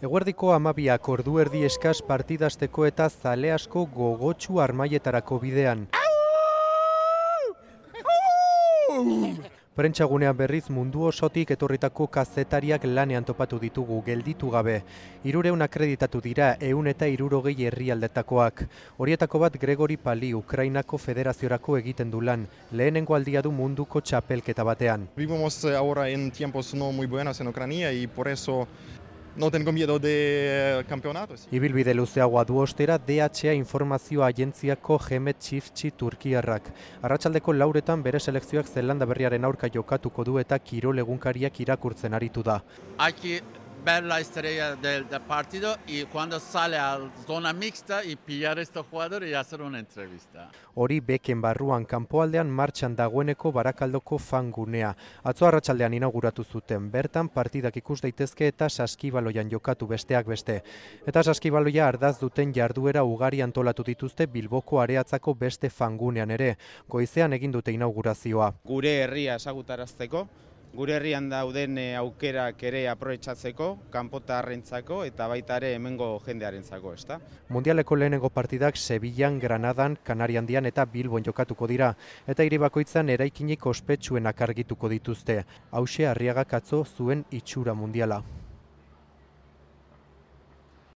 Eguerdiko amabiak ordu erdi eskaz partidazteko eta zale asko gogotsu armaietarako bidean. Prentxagunean berriz mundu osotik etorritako kazetariak lanean topatu ditugu gelditu gabe. Irureun akreditatu dira eun eta irurogei herrialdetakoak. Horietako bat Gregori Pali Ukrainako federaziorako egiten du lan, lehenengo aldia du munduko txapelketa batean. Vivimos ahora en tiempos no muy no tengo miedo de eh, campeonato. Ibilbide luzeagoa du ostera DHA informazioa agentziako jeme txiftxi turkiarrak. Arratxaldeko lauretan bere selekzioak zelanda berriaren aurka jokatuko du eta kirolegunkariak irakurtzen aritu da bella estrella del, del partido y cuando sale a zona mixta y pillar estos jugadores y hacer una entrevista. Hori beken barruan kanpoaldean martxan dagoeneko barakaldoko fangunea. Atzo arratsaldean inauguratu zuten bertan partidak ikus daitezke eta saskibaloian jokatu besteak beste. Eta saskibaloia ardaz duten jarduera ugari antolatu dituzte Bilboko areatzako beste fangunean ere. Goizean egin dute inaugurazioa. Gure herria esagutarazteko, gure herrian dauden eh, aukerak ere kanpota kanpotarrentzako eta baita ere hemengo jendearentzako, da. Mundialeko lehenengo partidak Sevillan, Granadan, Kanariandian eta Bilbon jokatuko dira eta hiri bakoitzan eraikinik ospetsuenak argituko dituzte. Hauxe harriagak atzo zuen itxura mundiala.